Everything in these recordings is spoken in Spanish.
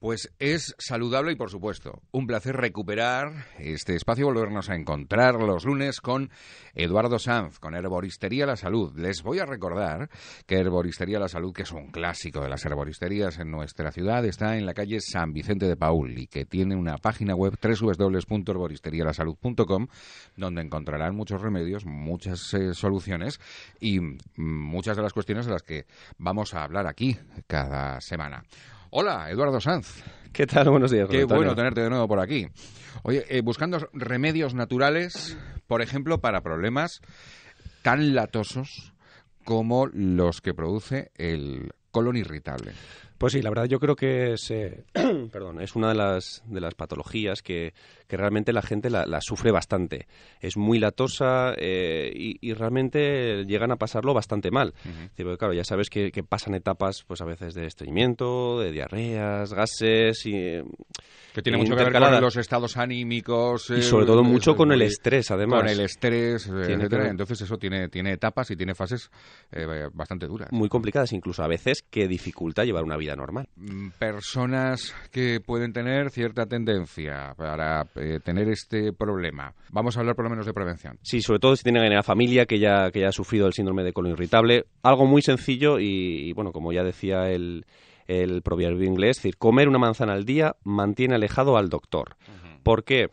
Pues es saludable y por supuesto, un placer recuperar este espacio, volvernos a encontrar los lunes con Eduardo Sanz, con Herboristería La Salud. Les voy a recordar que Herboristería La Salud, que es un clásico de las herboristerías en nuestra ciudad, está en la calle San Vicente de Paul y que tiene una página web www.herboristerialasalud.com donde encontrarán muchos remedios, muchas eh, soluciones y mm, muchas de las cuestiones de las que vamos a hablar aquí cada semana. Hola, Eduardo Sanz. ¿Qué tal? Buenos días. Qué bueno tenerte de nuevo por aquí. Oye, eh, buscando remedios naturales, por ejemplo, para problemas tan latosos como los que produce el colon irritable. Pues sí, la verdad yo creo que es, eh, perdón, es una de las, de las patologías que, que realmente la gente la, sufre bastante. Es muy latosa eh, y, realmente llegan a pasarlo bastante mal. claro, ya sabes que, pasan etapas pues a veces de estreñimiento, de diarreas, gases y... Eh, que tiene mucho que ver con los estados anímicos. Y sobre todo mucho con el estrés, además. Con el estrés, etcétera. Entonces eso tiene, tiene etapas y tiene fases bastante duras. Muy complicadas, incluso a veces que dificulta llevar una vida normal. Mm, personas que pueden tener cierta tendencia para eh, tener este problema. Vamos a hablar por lo menos de prevención. Sí, sobre todo si tienen en la familia que ya, que ha sufrido el síndrome de colon irritable. Algo muy sencillo y, bueno, como ya decía el, el proverbio inglés, es decir, comer una manzana al día mantiene alejado al doctor. ¿Por qué?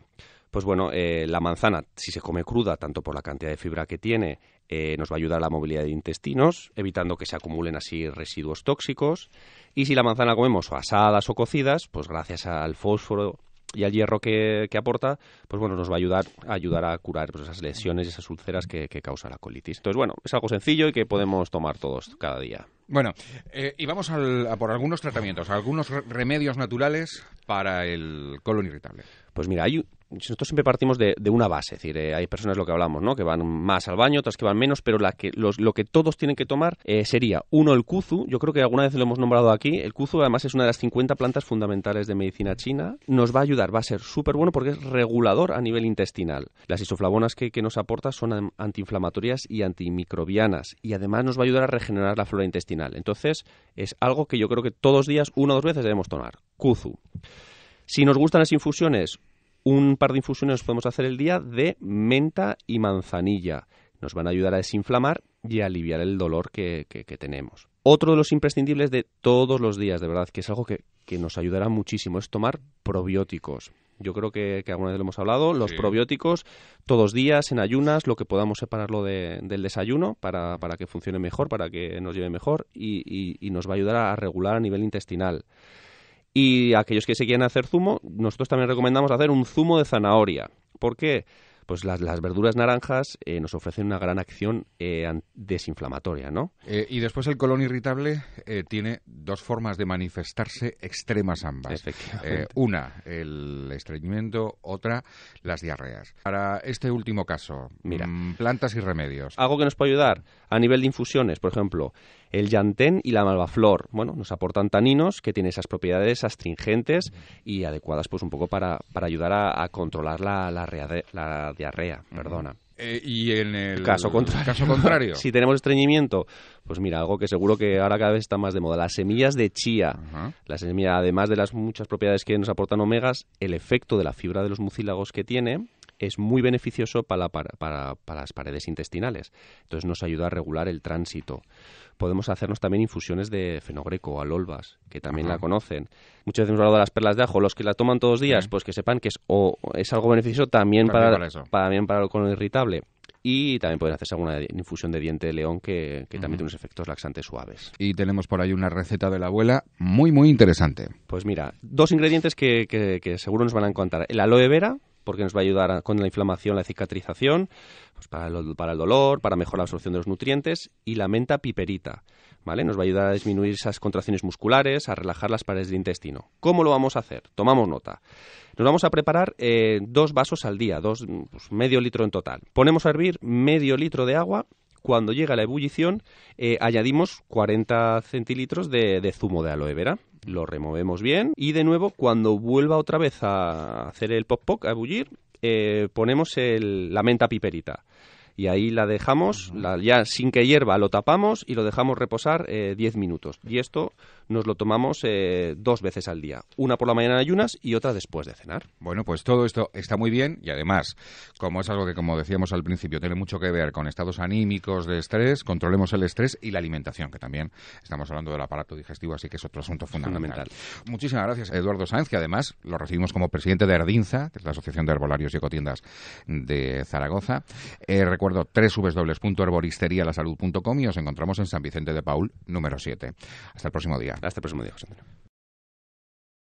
Pues bueno, eh, la manzana, si se come cruda, tanto por la cantidad de fibra que tiene, eh, nos va a ayudar a la movilidad de intestinos, evitando que se acumulen así residuos tóxicos. Y si la manzana comemos asadas o cocidas, pues gracias al fósforo y al hierro que, aporta, pues bueno, nos va a ayudar a, ayudar a curar pues, esas lesiones y esas úlceras que, causa la colitis. Entonces, bueno, es algo sencillo y que podemos tomar todos cada día. Bueno, eh, y vamos a por algunos tratamientos, algunos remedios naturales para el colon irritable. Pues mira, hay nosotros siempre partimos de, una base, es decir, eh, hay personas lo que hablamos, ¿no? Que van más al baño, otras que van menos, pero lo que todos tienen que tomar eh, sería, uno, el kuzu, yo creo que alguna vez lo hemos nombrado aquí, el kuzu además es una de las 50 plantas fundamentales de medicina china, nos va a ayudar, va a ser súper bueno porque es regulador a nivel intestinal. Las isoflavonas que, que nos aporta son antiinflamatorias y antimicrobianas y además nos va a ayudar a regenerar la flora intestinal. Entonces, es algo que yo creo que todos los días, una o dos veces debemos tomar, kuzu. Si nos gustan las infusiones, un par de infusiones podemos hacer el día de menta y manzanilla. Nos van a ayudar a desinflamar y a aliviar el dolor que, tenemos. Otro de los imprescindibles de todos los días, de verdad, que es algo que, nos ayudará muchísimo, es tomar probióticos. Yo creo que, alguna vez lo hemos hablado, los probióticos, todos días, en ayunas, lo que podamos separarlo del desayuno para, para, que funcione mejor, para que nos lleve mejor y, y, y nos va a ayudar a regular a nivel intestinal. Y aquellos que se quieren hacer zumo, nosotros también recomendamos hacer un zumo de zanahoria. ¿Por qué? Pues las, verduras naranjas eh, nos ofrecen una gran acción eh, desinflamatoria, ¿no? Eh, y después el colon irritable tiene dos formas de manifestarse extremas ambas. una, el estreñimiento, otra, las diarreas. Para este último caso, Mira, mm, plantas y remedios. Algo que nos puede ayudar a nivel de infusiones, por ejemplo, el yantén y la malvaflor, bueno, nos aportan taninos que tienen esas propiedades astringentes y adecuadas pues un poco para, para ayudar a, controlar la, diarrea, perdona. Eh, y en el caso contrario, si tenemos estreñimiento, pues mira, algo que seguro que ahora cada vez está más de moda, las semillas de chía. la semilla, además de las muchas propiedades que nos aportan omegas, el efecto de la fibra de los mucílagos que tiene, es muy beneficioso para, para, las paredes intestinales. Entonces nos ayuda a regular el tránsito. Podemos hacernos también infusiones de fenogreco, o alolvas, que también la conocen. Muchas veces hemos hablado de las perlas de ajo. Los que la toman todos los días, pues que sepan que es, es algo beneficioso también, para, para el colon irritable y también pueden hacerse alguna infusión de diente de león que, también tiene unos efectos laxantes suaves. Y tenemos por ahí una receta de la abuela muy, muy interesante. Pues mira, dos ingredientes que, seguro nos van a encontrar. El aloe vera, porque nos va a ayudar con la inflamación, la cicatrización, pues para, el, dolor, para mejorar la absorción de los nutrientes, y la menta piperita, ¿vale? Nos va a ayudar a disminuir esas contracciones musculares, a relajar las paredes del intestino. ¿Cómo lo vamos a hacer? Tomamos nota. Nos vamos a preparar eh, dos vasos al día, dos, pues medio litro en total. Ponemos a hervir medio litro de agua cuando llega la ebullición, eh, añadimos 40 centilitros de, zumo de aloe vera lo removemos bien y de nuevo cuando vuelva otra vez a hacer el pop-pop, a bullir, eh, ponemos el, la menta piperita y ahí la dejamos, ya sin que hierva lo tapamos y lo dejamos reposar 10 eh, minutos. Y esto nos lo tomamos eh, dos veces al día, una por la mañana en ayunas y otra después de cenar. Bueno, pues todo esto está muy bien y además, como es algo que como decíamos al principio tiene mucho que ver con estados anímicos de estrés, controlemos el estrés y la alimentación, que también estamos hablando del aparato digestivo, así que es otro asunto fundamental. Muchísimas gracias, Eduardo Sáenz, que además lo recibimos como presidente de Ardinza, que es la Asociación de Herbolarios y Ecotiendas de Zaragoza. Eh, recuerdo www.herboristerialasalud.com y os encontramos en San Vicente de Paul número 7. Hasta el próximo día. Hasta el próximo día, José